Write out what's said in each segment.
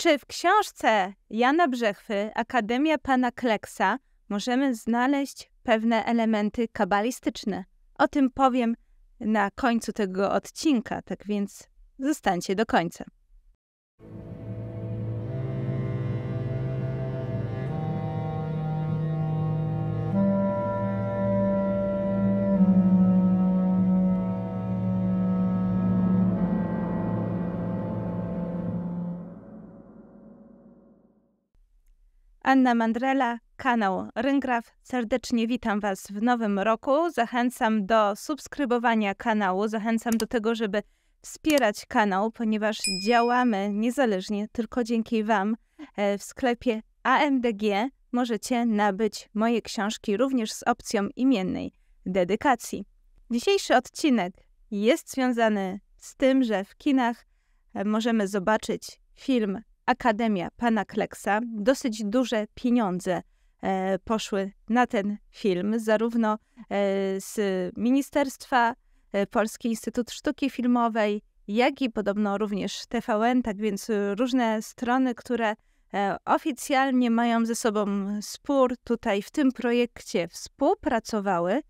Czy w książce Jana Brzechwy Akademia Pana Kleksa możemy znaleźć pewne elementy kabalistyczne? O tym powiem na końcu tego odcinka, tak więc zostańcie do końca. Anna Mandrela, kanał Ryngraf. Serdecznie witam Was w nowym roku. Zachęcam do subskrybowania kanału, zachęcam do tego, żeby wspierać kanał, ponieważ działamy niezależnie tylko dzięki Wam e, w sklepie AMDG. Możecie nabyć moje książki również z opcją imiennej dedykacji. Dzisiejszy odcinek jest związany z tym, że w kinach e, możemy zobaczyć film Akademia Pana Kleksa. Dosyć duże pieniądze e, poszły na ten film, zarówno e, z Ministerstwa, e, Polski Instytut Sztuki Filmowej, jak i podobno również TVN, tak więc różne strony, które oficjalnie mają ze sobą spór, tutaj w tym projekcie współpracowały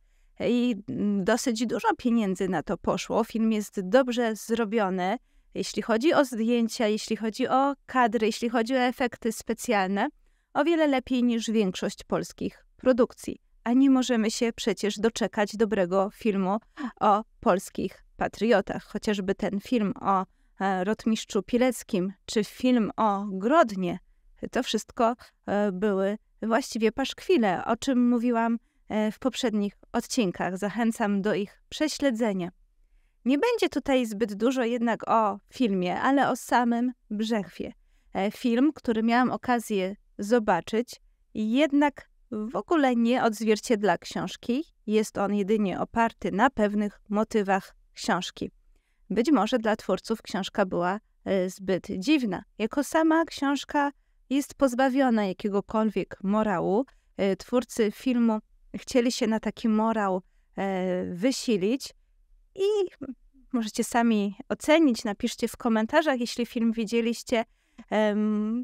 i mm, dosyć dużo pieniędzy na to poszło. Film jest dobrze zrobiony jeśli chodzi o zdjęcia, jeśli chodzi o kadry, jeśli chodzi o efekty specjalne, o wiele lepiej niż większość polskich produkcji. A nie możemy się przecież doczekać dobrego filmu o polskich patriotach, chociażby ten film o e, rotmistrzu Pileckim, czy film o Grodnie. To wszystko e, były właściwie paszkwile, o czym mówiłam e, w poprzednich odcinkach. Zachęcam do ich prześledzenia. Nie będzie tutaj zbyt dużo jednak o filmie, ale o samym Brzechwie. E, film, który miałam okazję zobaczyć, jednak w ogóle nie odzwierciedla książki. Jest on jedynie oparty na pewnych motywach książki. Być może dla twórców książka była e, zbyt dziwna. Jako sama książka jest pozbawiona jakiegokolwiek morału. E, twórcy filmu chcieli się na taki morał wysilić i Możecie sami ocenić, napiszcie w komentarzach, jeśli film widzieliście.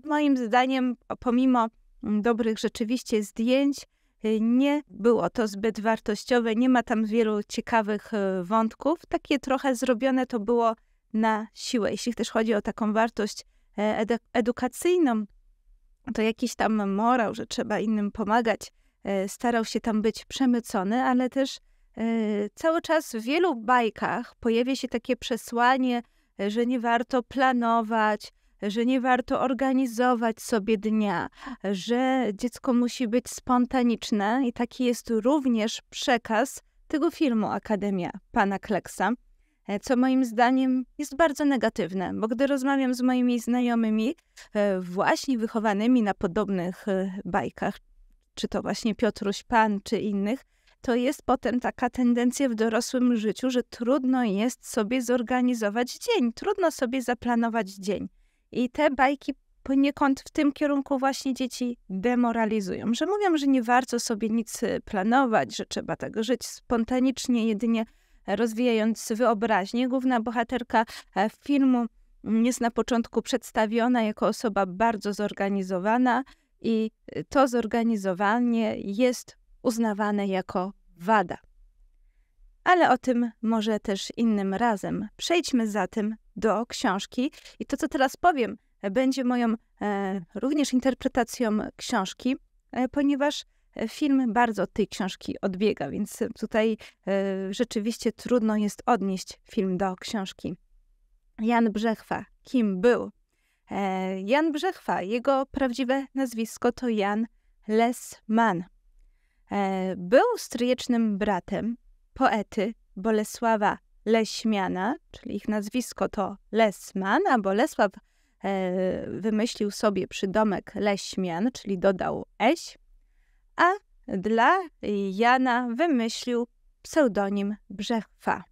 Moim zdaniem, pomimo dobrych rzeczywiście zdjęć, y, nie było to zbyt wartościowe, nie ma tam wielu ciekawych y, wątków. Takie trochę zrobione to było na siłę. Jeśli też chodzi o taką wartość e, edukacyjną, to jakiś tam morał, że trzeba innym pomagać, e, starał się tam być przemycony, ale też Y, cały czas w wielu bajkach pojawia się takie przesłanie, e, że nie warto planować, że nie warto organizować sobie dnia, że dziecko musi być spontaniczne i taki jest również przekaz tego filmu Akademia pana Kleksa, e, co moim zdaniem jest bardzo negatywne, bo gdy rozmawiam z moimi znajomymi, e, właśnie wychowanymi na podobnych bajkach, czy to właśnie Piotruś Pan, czy innych, to jest potem taka tendencja w dorosłym życiu, że trudno jest sobie zorganizować dzień, trudno sobie zaplanować dzień. I te bajki poniekąd w tym kierunku właśnie dzieci demoralizują, że mówią, że nie warto sobie nic y, planować, że trzeba tego żyć spontanicznie, jedynie rozwijając wyobraźnię. Główna bohaterka e, filmu jest na początku przedstawiona jako osoba bardzo zorganizowana i y, to zorganizowanie jest uznawane jako wada. Ale o tym może też innym razem. Przejdźmy zatem do książki. I to, co teraz powiem, będzie moją e, również interpretacją książki, e, ponieważ e, film bardzo od tej książki odbiega, więc tutaj e, rzeczywiście trudno jest odnieść film do książki. Jan Brzechwa, kim był? E, Jan Brzechwa, jego prawdziwe nazwisko to Jan Lesman. E, był stryjecznym bratem poety Bolesława Leśmiana, czyli ich nazwisko to Lesman, a Bolesław e, wymyślił sobie przydomek Leśmian, czyli dodał Eś, a dla Jana wymyślił pseudonim Brzechwa.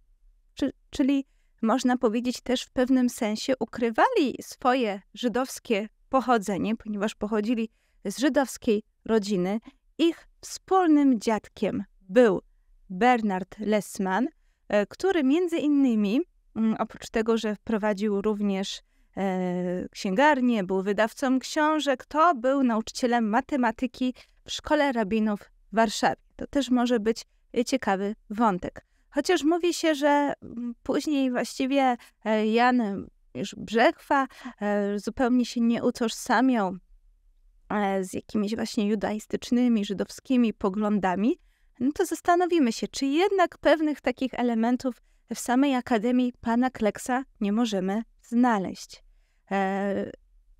Czyli można powiedzieć też w pewnym sensie ukrywali swoje żydowskie pochodzenie, ponieważ pochodzili z żydowskiej rodziny. Ich wspólnym dziadkiem był Bernard Lessman, e, który między innymi, mm, oprócz tego, że prowadził również e, księgarnię, był wydawcą książek, to był nauczycielem matematyki w Szkole Rabinów w Warszawie. To też może być ciekawy wątek. Chociaż mówi się, że mm, później właściwie e, Jan już Brzechwa zupełnie się nie utożsamiał E, z jakimiś właśnie judaistycznymi, żydowskimi poglądami, no to zastanowimy się, czy jednak pewnych takich elementów w samej Akademii Pana Kleksa nie możemy znaleźć. E,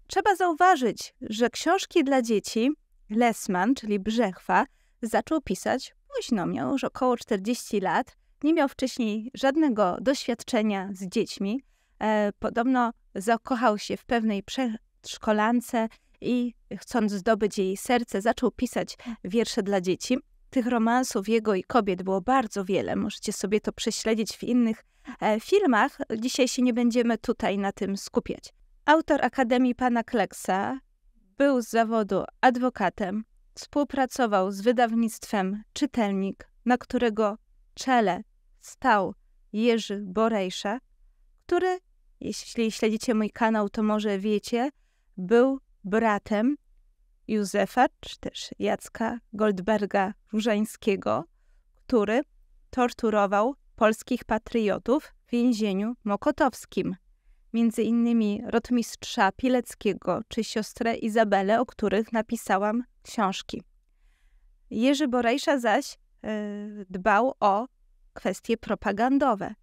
trzeba zauważyć, że książki dla dzieci Lesman, czyli Brzechwa, zaczął pisać późno, miał już około 40 lat, nie miał wcześniej żadnego doświadczenia z dziećmi. E, podobno zakochał się w pewnej przedszkolance, i chcąc zdobyć jej serce, zaczął pisać wiersze dla dzieci. Tych romansów jego i kobiet było bardzo wiele. Możecie sobie to prześledzić w innych e, filmach. Dzisiaj się nie będziemy tutaj na tym skupiać. Autor Akademii Pana Kleksa był z zawodu adwokatem, współpracował z wydawnictwem Czytelnik, na którego czele stał Jerzy Borejsza, który, jeśli śledzicie mój kanał, to może wiecie, był bratem Józefa, czy też Jacka Goldberga Różańskiego, który torturował polskich patriotów w więzieniu mokotowskim. Między innymi rotmistrza Pileckiego czy siostrę Izabelę, o których napisałam książki. Jerzy Borejsza zaś yy, dbał o kwestie propagandowe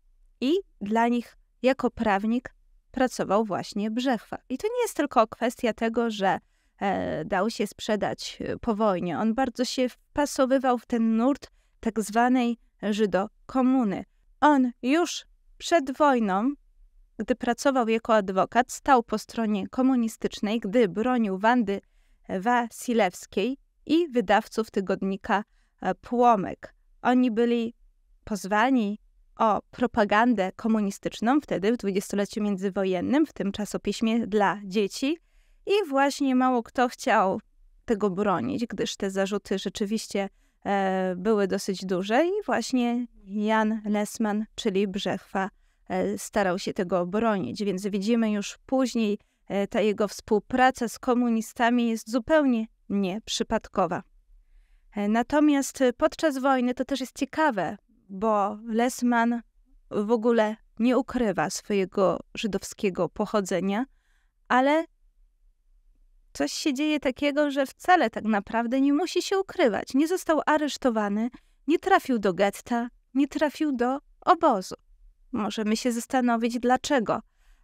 i dla nich jako prawnik pracował właśnie Brzechwa. I to nie jest tylko kwestia tego, że e, dał się sprzedać e, po wojnie. On bardzo się wpasowywał w ten nurt tak zwanej Żydokomuny. On już przed wojną, gdy pracował jako adwokat, stał po stronie komunistycznej, gdy bronił Wandy e, Wasilewskiej i wydawców tygodnika Płomek. Oni byli pozwani o propagandę komunistyczną wtedy, w dwudziestoleciu międzywojennym, w tym czasopiśmie dla dzieci. I właśnie mało kto chciał tego bronić, gdyż te zarzuty rzeczywiście e, były dosyć duże. I właśnie Jan Lesman, czyli Brzechwa, e, starał się tego bronić. Więc widzimy już później, e, ta jego współpraca z komunistami jest zupełnie nieprzypadkowa. E, natomiast e, podczas wojny to też jest ciekawe, bo Lesman w ogóle nie ukrywa swojego żydowskiego pochodzenia, ale coś się dzieje takiego, że wcale tak naprawdę nie musi się ukrywać. Nie został aresztowany, nie trafił do getta, nie trafił do obozu. Możemy się zastanowić, dlaczego.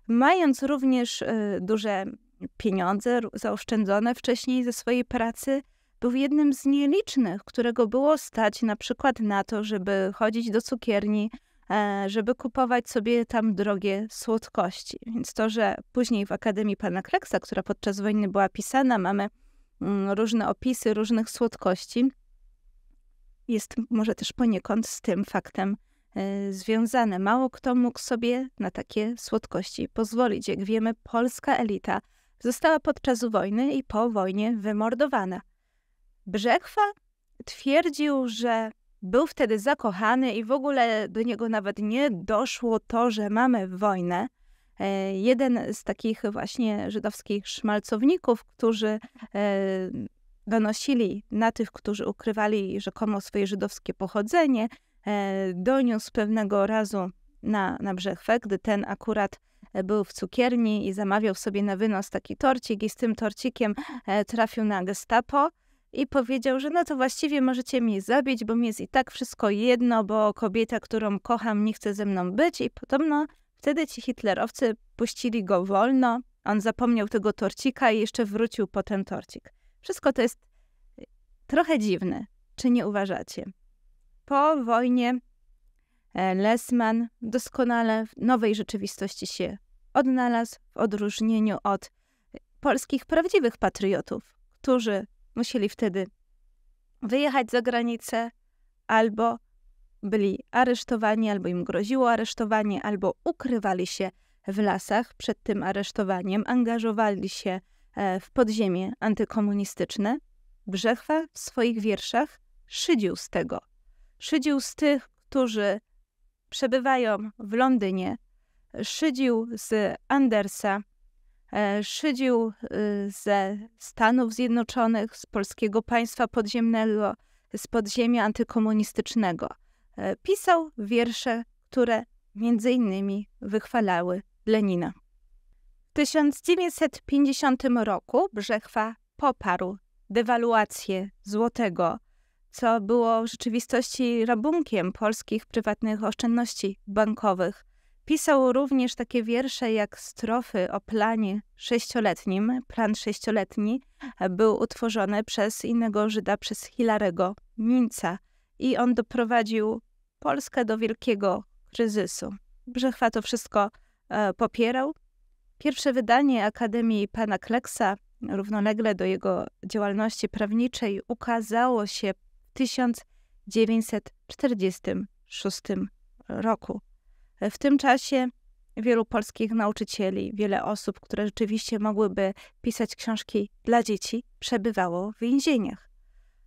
Mając również y, duże pieniądze zaoszczędzone wcześniej ze swojej pracy, był jednym z nielicznych, którego było stać na przykład na to, żeby chodzić do cukierni, e, żeby kupować sobie tam drogie słodkości. Więc to, że później w Akademii Pana Kreksa, która podczas wojny była pisana, mamy mm, różne opisy różnych słodkości, jest może też poniekąd z tym faktem e, związane. Mało kto mógł sobie na takie słodkości pozwolić. Jak wiemy, polska elita została podczas wojny i po wojnie wymordowana. Brzechwa twierdził, że był wtedy zakochany i w ogóle do niego nawet nie doszło to, że mamy wojnę. E, jeden z takich właśnie żydowskich szmalcowników, którzy e, donosili na tych, którzy ukrywali rzekomo swoje żydowskie pochodzenie, e, doniósł pewnego razu na, na Brzechwę, gdy ten akurat był w cukierni i zamawiał sobie na wynos taki torcik i z tym torcikiem trafił na gestapo i powiedział, że no to właściwie możecie mnie zabić, bo mi jest i tak wszystko jedno, bo kobieta, którą kocham, nie chce ze mną być i podobno wtedy ci hitlerowcy puścili go wolno. On zapomniał tego torcika i jeszcze wrócił po ten torcik. Wszystko to jest y, trochę dziwne, czy nie uważacie? Po wojnie e, Lesman doskonale w nowej rzeczywistości się odnalazł w odróżnieniu od y, polskich prawdziwych patriotów, którzy musieli wtedy wyjechać za granicę albo byli aresztowani, albo im groziło aresztowanie, albo ukrywali się w lasach przed tym aresztowaniem, angażowali się e, w podziemie antykomunistyczne. Brzechwa w swoich wierszach szydził z tego. Szydził z tych, którzy przebywają w Londynie, szydził z Andersa, E, szydził y, ze Stanów Zjednoczonych, z polskiego państwa podziemnego, z podziemia antykomunistycznego. E, pisał wiersze, które między innymi wychwalały Lenina. W 1950 roku Brzechwa poparł dewaluację złotego, co było w rzeczywistości rabunkiem polskich prywatnych oszczędności bankowych. Pisał również takie wiersze jak strofy o planie sześcioletnim. Plan sześcioletni e, był utworzony przez innego Żyda, przez Hilarego Minca i on doprowadził Polskę do wielkiego kryzysu. Brzechwa to wszystko e, popierał. Pierwsze wydanie Akademii Pana Kleksa, równolegle do jego działalności prawniczej, ukazało się w 1946 roku. W tym czasie wielu polskich nauczycieli, wiele osób, które rzeczywiście mogłyby pisać książki dla dzieci, przebywało w więzieniach.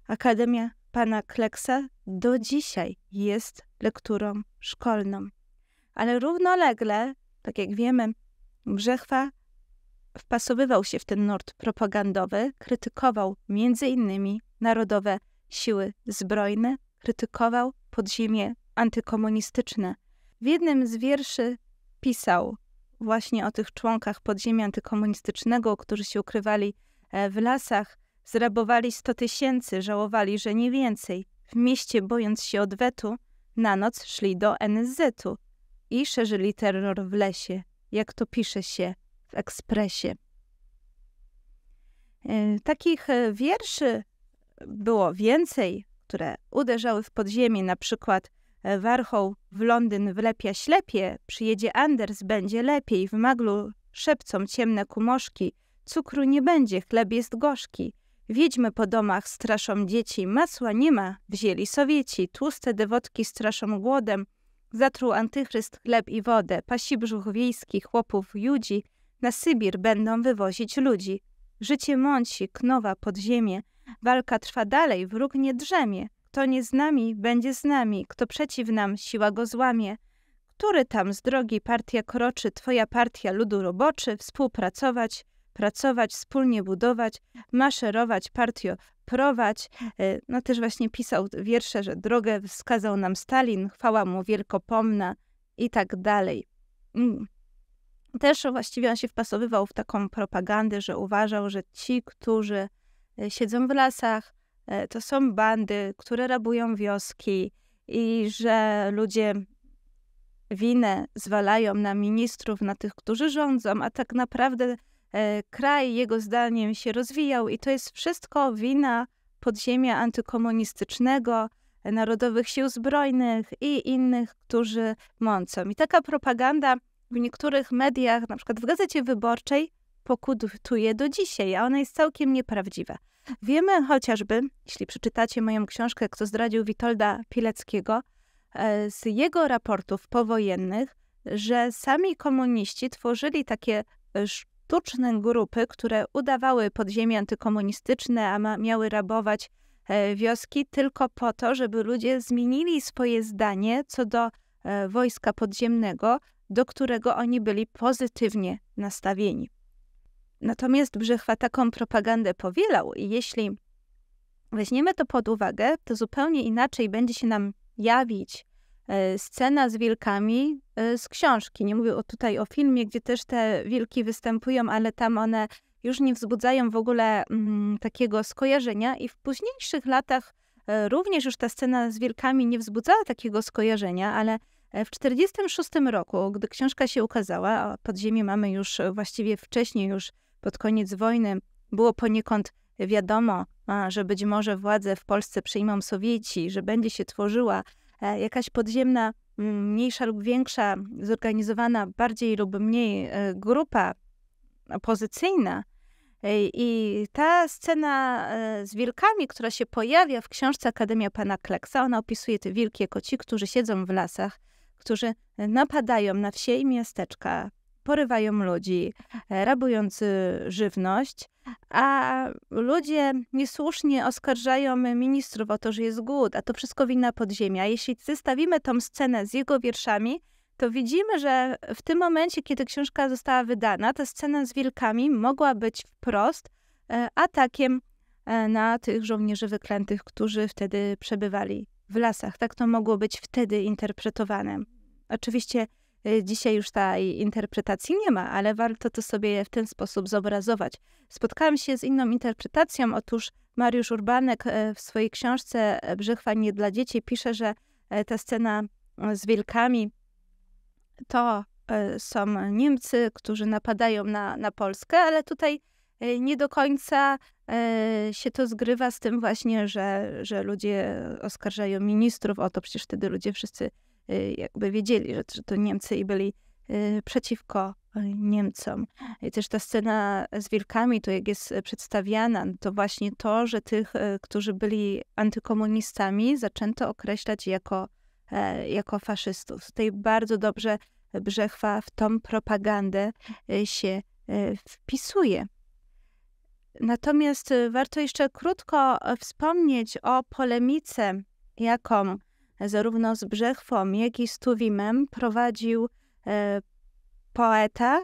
Akademia pana Kleksa do dzisiaj jest lekturą szkolną. Ale równolegle, tak jak wiemy, Brzechwa wpasowywał się w ten nurt propagandowy, krytykował między innymi narodowe siły zbrojne, krytykował podziemie antykomunistyczne – w jednym z wierszy pisał właśnie o tych członkach podziemia antykomunistycznego, którzy się ukrywali e, w lasach, zrabowali 100 tysięcy, żałowali, że nie więcej. W mieście, bojąc się odwetu, na noc szli do NZ-u i szerzyli terror w lesie, jak to pisze się w ekspresie. E, takich e, wierszy było więcej, które uderzały w podziemie, na przykład E, warchoł w Londyn wlepia ślepie, przyjedzie Anders, będzie lepiej, w maglu szepcą ciemne kumoszki, cukru nie będzie, chleb jest gorzki. Wiedźmy po domach straszą dzieci, masła nie ma, wzięli Sowieci, tłuste dewotki straszą głodem, zatruł antychryst chleb i wodę, pasi brzuch wiejski, chłopów judzi, na Sybir będą wywozić ludzi. Życie mąci, knowa, podziemie, walka trwa dalej, wróg nie drzemie. Kto nie z nami, będzie z nami, kto przeciw nam, siła go złamie. Który tam z drogi partia kroczy, twoja partia ludu roboczy, współpracować, pracować, wspólnie budować, maszerować, partio prowadź. E, no też właśnie pisał wiersze, że drogę wskazał nam Stalin, chwała mu wielkopomna i tak dalej. Mm. Też właściwie on się wpasowywał w taką propagandę, że uważał, że ci, którzy e, siedzą w lasach, E, to są bandy, które rabują wioski i że ludzie winę zwalają na ministrów, na tych, którzy rządzą, a tak naprawdę e, kraj jego zdaniem się rozwijał i to jest wszystko wina podziemia antykomunistycznego, Narodowych Sił Zbrojnych i innych, którzy mącą. I taka propaganda w niektórych mediach, na przykład w Gazecie Wyborczej, pokutuje do dzisiaj, a ona jest całkiem nieprawdziwa. Wiemy chociażby, jeśli przeczytacie moją książkę Kto zdradził Witolda Pileckiego, e, z jego raportów powojennych, że sami komuniści tworzyli takie e, sztuczne grupy, które udawały podziemie antykomunistyczne, a miały rabować e, wioski tylko po to, żeby ludzie zmienili swoje zdanie co do wojska podziemnego, do którego oni byli pozytywnie nastawieni. Natomiast Brzechwa taką propagandę powielał i jeśli weźmiemy to pod uwagę, to zupełnie inaczej będzie się nam jawić e, scena z wilkami e, z książki. Nie mówię tutaj o filmie, gdzie też te wilki występują, ale tam one już nie wzbudzają w ogóle mm, takiego skojarzenia i w późniejszych latach e, również już ta scena z wilkami nie wzbudzała takiego skojarzenia, ale w 1946 roku, gdy książka się ukazała, a podziemie mamy już właściwie wcześniej, już pod koniec wojny było poniekąd wiadomo, że być może władze w Polsce przyjmą Sowieci, że będzie się tworzyła e, jakaś podziemna, mm, mniejsza lub większa, zorganizowana bardziej lub mniej e, grupa opozycyjna. E, I ta scena z wilkami, która się pojawia w książce Akademia Pana Kleksa, ona opisuje te wilki jako ci, którzy siedzą w lasach, którzy napadają na wsie i miasteczka, porywają ludzi, e, rabując y, żywność, a ludzie niesłusznie oskarżają ministrów o to, że jest głód, a to wszystko wina podziemia. Jeśli zestawimy tą scenę z jego wierszami, to widzimy, że w tym momencie, kiedy książka została wydana, ta scena z wilkami mogła być wprost e, atakiem e, na tych żołnierzy wyklętych, którzy wtedy przebywali w lasach. Tak to mogło być wtedy interpretowane. Oczywiście Y, dzisiaj już tej interpretacji nie ma, ale warto to sobie w ten sposób zobrazować. Spotkałam się z inną interpretacją. Otóż Mariusz Urbanek y, w swojej książce y, "Brzychwa nie dla dzieci pisze, że ta scena z wilkami to są Niemcy, którzy napadają na, na Polskę, ale tutaj nie do końca się to zgrywa z tym właśnie, że, że ludzie oskarżają ministrów o to, przecież wtedy ludzie wszyscy Y, jakby wiedzieli, że, to Niemcy i byli y, przeciwko y, Niemcom. I też ta scena z wilkami, to jak jest przedstawiana, no to właśnie to, że tych, którzy byli antykomunistami, zaczęto określać jako, e, jako faszystów. Tutaj bardzo dobrze Brzechwa w tą propagandę się wpisuje. Natomiast warto jeszcze krótko e, wspomnieć o polemice, jaką zarówno z Brzechwą, jak i z Tuwimem prowadził e, poeta,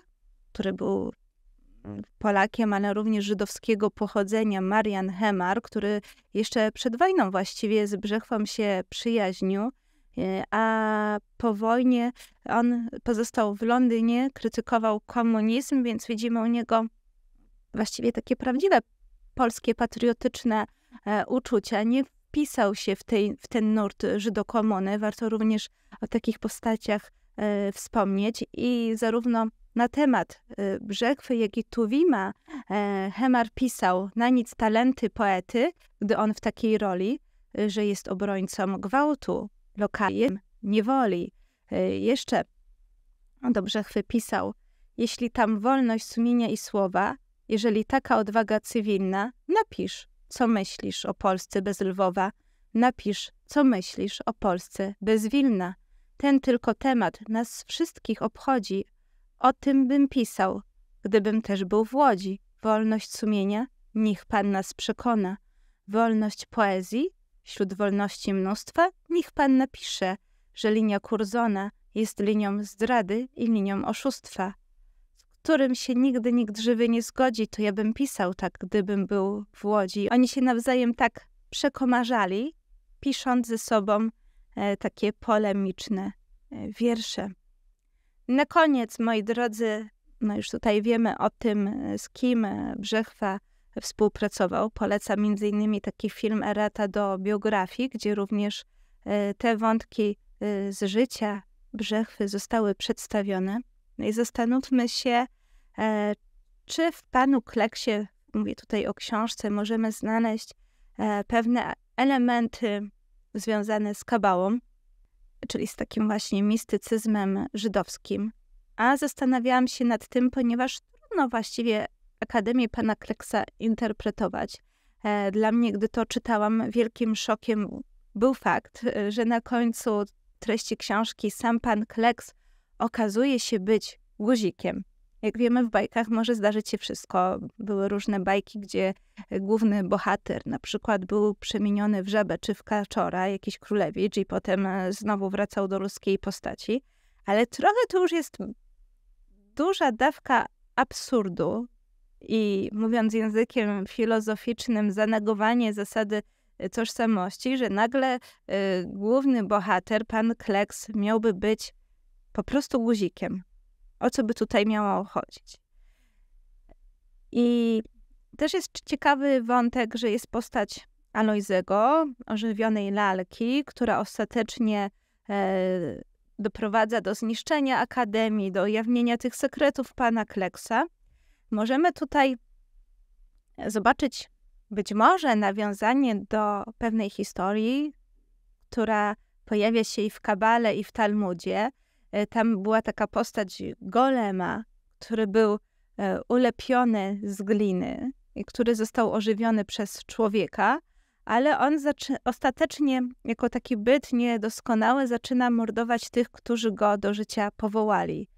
który był mm, Polakiem, ale również żydowskiego pochodzenia, Marian Hemar, który jeszcze przed wojną właściwie z Brzechwą się przyjaźnił, e, a po wojnie on pozostał w Londynie, krytykował komunizm, więc widzimy u niego właściwie takie prawdziwe polskie patriotyczne e, uczucia, nie wpisał się w, tej, w ten nurt żydokomony. Warto również o takich postaciach e, wspomnieć i zarówno na temat e, Brzechwy, jak i Tuwima e, Hemar pisał na nic talenty poety, gdy on w takiej roli, e, że jest obrońcą gwałtu, lokajem, niewoli. Jeszcze do Brzechwy pisał, jeśli tam wolność sumienia i słowa, jeżeli taka odwaga cywilna, napisz – co myślisz o Polsce bez Lwowa, napisz, co myślisz o Polsce bez Wilna. Ten tylko temat nas wszystkich obchodzi. O tym bym pisał, gdybym też był w Łodzi. Wolność sumienia? Niech Pan nas przekona. Wolność poezji? Wśród wolności mnóstwa? Niech Pan napisze, że linia Kurzona jest linią zdrady i linią oszustwa którym się nigdy nikt żywy nie zgodzi, to ja bym pisał tak, gdybym był w Łodzi. Oni się nawzajem tak przekomarzali, pisząc ze sobą e, takie polemiczne e, wiersze. Na koniec, moi drodzy, no już tutaj wiemy o tym, e, z kim Brzechwa współpracował. Poleca m.in. taki film Erata do biografii, gdzie również te wątki z życia Brzechwy zostały przedstawione. No i zastanówmy się, E, czy w panu Kleksie, mówię tutaj o książce, możemy znaleźć e, pewne elementy związane z kabałą, czyli z takim właśnie mistycyzmem żydowskim? A zastanawiałam się nad tym, ponieważ trudno właściwie Akademię pana Kleksa interpretować. E, dla mnie, gdy to czytałam, wielkim szokiem był fakt, że na końcu treści książki sam pan Kleks okazuje się być guzikiem. Jak wiemy, w bajkach może zdarzyć się wszystko. Były różne bajki, gdzie e, główny bohater na przykład był przemieniony w żabę czy w kaczora, jakiś królewicz, i potem e, znowu wracał do ludzkiej postaci. Ale trochę to już jest duża dawka absurdu i mówiąc językiem filozoficznym, zanegowanie zasady e, tożsamości, że nagle y, główny bohater, pan Kleks, miałby być po prostu guzikiem o co by tutaj miało chodzić. I też jest ciekawy wątek, że jest postać Alojzego, ożywionej lalki, która ostatecznie e, doprowadza do zniszczenia Akademii, do ujawnienia tych sekretów pana Kleksa. Możemy tutaj zobaczyć być może nawiązanie do pewnej historii, która pojawia się i w Kabale, i w Talmudzie, E, tam była taka postać golema, który był e, ulepiony z gliny i który został ożywiony przez człowieka, ale on ostatecznie, jako taki byt niedoskonały, zaczyna mordować tych, którzy go do życia powołali.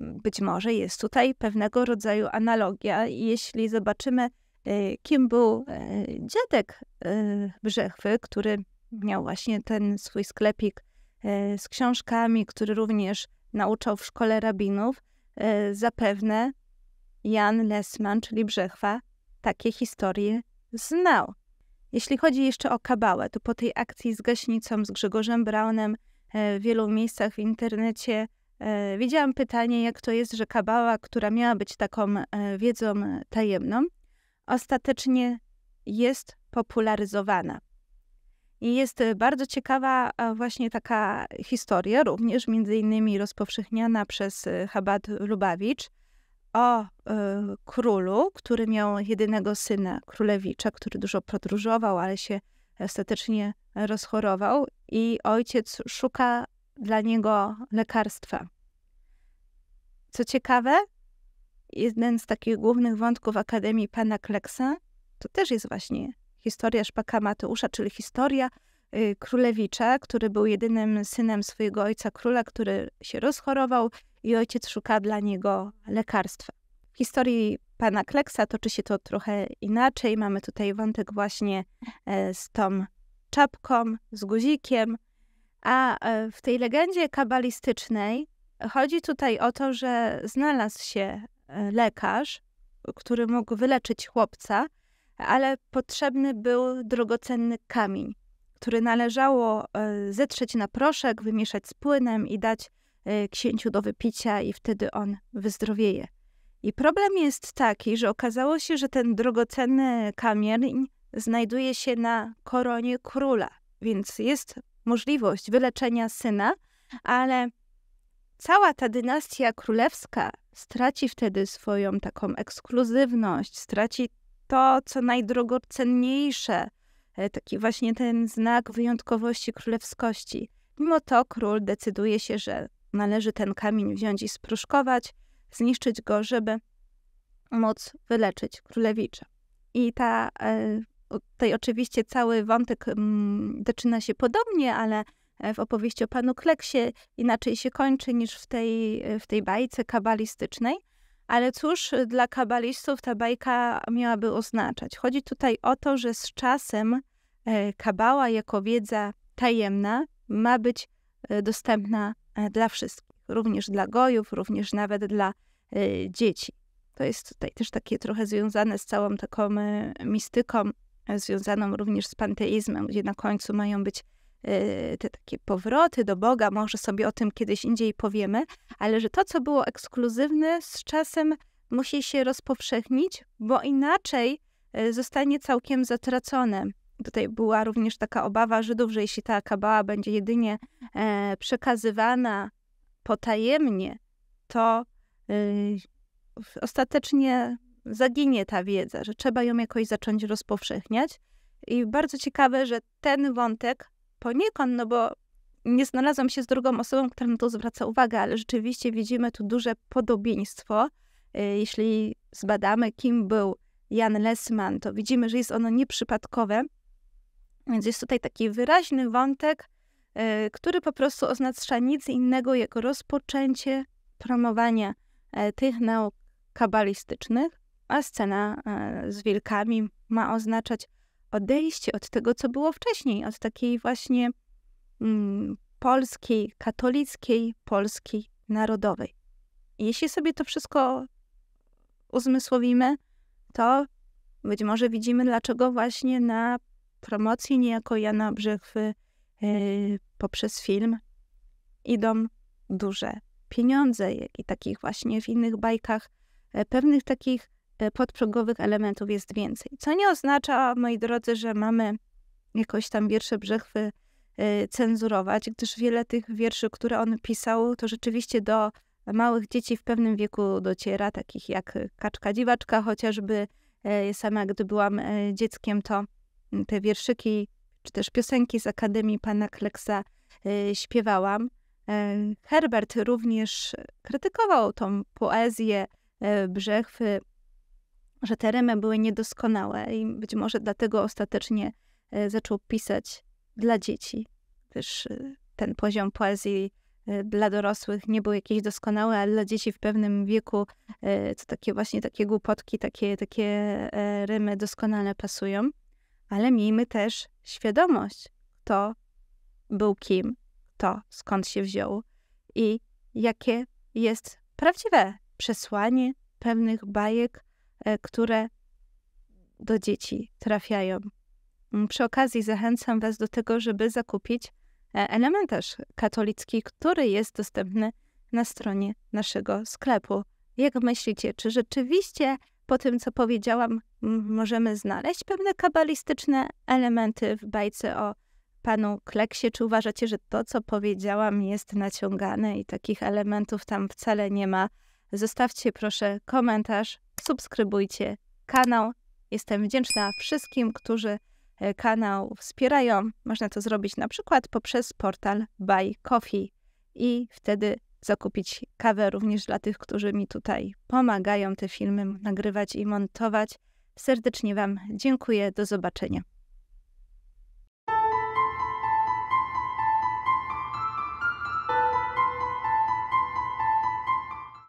Być może jest tutaj pewnego rodzaju analogia. Jeśli zobaczymy, e, kim był dziadek Brzechwy, który miał właśnie ten swój sklepik E, z książkami, który również nauczał w szkole rabinów, e, zapewne Jan Lesman, czyli Brzechwa, takie historie znał. Jeśli chodzi jeszcze o kabałę, to po tej akcji z gaśnicą, z Grzegorzem Braunem, e, w wielu miejscach w internecie widziałam pytanie, jak to jest, że kabała, która miała być taką wiedzą tajemną, ostatecznie jest popularyzowana. I jest e, bardzo ciekawa właśnie taka historia, również między innymi rozpowszechniana przez e, Chabad Lubawicz, o y, królu, który miał jedynego syna, królewicza, który dużo podróżował, ale się ostatecznie rozchorował i ojciec szuka dla niego lekarstwa. Co ciekawe, jeden z takich głównych wątków Akademii Pana Kleksa to też jest właśnie historia szpaka Mateusza, czyli historia y, królewicza, który był jedynym synem swojego ojca króla, który się rozchorował i ojciec szuka dla niego lekarstwa. W historii pana Kleksa toczy się to trochę inaczej. Mamy tutaj wątek właśnie e, z tą czapką, z guzikiem, a e, w tej legendzie kabalistycznej chodzi tutaj o to, że znalazł się e, lekarz, który mógł wyleczyć chłopca, ale potrzebny był drogocenny kamień, który należało e, zetrzeć na proszek, wymieszać z płynem i dać e, księciu do wypicia, i wtedy on wyzdrowieje. I problem jest taki, że okazało się, że ten drogocenny kamień znajduje się na koronie króla, więc jest możliwość wyleczenia syna, ale cała ta dynastia królewska straci wtedy swoją taką ekskluzywność, straci to, co najdrogocenniejsze, e, taki właśnie ten znak wyjątkowości królewskości. Mimo to król decyduje się, że należy ten kamień wziąć i spruszkować, zniszczyć go, żeby móc wyleczyć królewicza. I ta, e, tutaj oczywiście cały wątek mm, zaczyna się podobnie, ale e, w opowieści o panu Kleksie inaczej się kończy niż w tej, w tej bajce kabalistycznej. Ale cóż dla kabalistów ta bajka miałaby oznaczać? Chodzi tutaj o to, że z czasem e, kabała jako wiedza tajemna ma być e, dostępna e, dla wszystkich, również dla gojów, również nawet dla dzieci. To jest tutaj też takie trochę związane z całą taką mistyką, związaną również z panteizmem, gdzie na końcu mają być Y, te takie powroty do Boga, może sobie o tym kiedyś indziej powiemy, ale że to, co było ekskluzywne, z czasem musi się rozpowszechnić, bo inaczej y, zostanie całkiem zatracone. Tutaj była również taka obawa Żydów, że jeśli ta kabała będzie jedynie e, przekazywana potajemnie, to y, ostatecznie zaginie ta wiedza, że trzeba ją jakoś zacząć rozpowszechniać. I bardzo ciekawe, że ten wątek poniekąd, no bo nie znalazłam się z drugą osobą, która na to zwraca uwagę, ale rzeczywiście widzimy tu duże podobieństwo. E, jeśli zbadamy, kim był Jan Lesman, to widzimy, że jest ono nieprzypadkowe. Więc jest tutaj taki wyraźny wątek, e, który po prostu oznacza nic innego jak rozpoczęcie promowania e, tych nauk kabalistycznych, a scena z wilkami ma oznaczać odejście od tego, co było wcześniej, od takiej właśnie mm, polskiej, katolickiej, polskiej, narodowej. Jeśli sobie to wszystko uzmysłowimy, to być może widzimy, dlaczego właśnie na promocji niejako Jana Brzechwy yy, poprzez film idą duże pieniądze, jak i takich właśnie w innych bajkach, e, pewnych takich E, podprogowych elementów jest więcej. Co nie oznacza, moi drodzy, że mamy jakoś tam wiersze Brzechwy e, cenzurować, gdyż wiele tych wierszy, które on pisał, to rzeczywiście do małych dzieci w pewnym wieku dociera, takich jak Kaczka Dziwaczka chociażby. E, sama gdy byłam dzieckiem, to te wierszyki czy też piosenki z Akademii Pana Kleksa śpiewałam. Herbert również krytykował tą poezję Brzechwy, że te rymy były niedoskonałe i być może dlatego ostatecznie e, zaczął pisać dla dzieci, gdyż e, ten poziom poezji e, dla dorosłych nie był jakiś doskonały, ale dla dzieci w pewnym wieku to takie właśnie takie głupotki, takie, takie rymy doskonale pasują. Ale miejmy też świadomość, kto był kim, kto skąd się wziął i jakie jest prawdziwe przesłanie pewnych bajek, E, które do dzieci trafiają. Mm, przy okazji zachęcam Was do tego, żeby zakupić e, elementarz katolicki, który jest dostępny na stronie naszego sklepu. Jak myślicie, czy rzeczywiście po tym, co powiedziałam, możemy znaleźć pewne kabalistyczne elementy w bajce o panu Kleksie? Czy uważacie, że to, co powiedziałam, jest naciągane i takich elementów tam wcale nie ma? Zostawcie proszę komentarz subskrybujcie kanał. Jestem wdzięczna wszystkim, którzy e, kanał wspierają. Można to zrobić na przykład poprzez portal Buy Coffee i wtedy zakupić kawę również dla tych, którzy mi tutaj pomagają te filmy nagrywać i montować. Serdecznie Wam dziękuję. Do zobaczenia.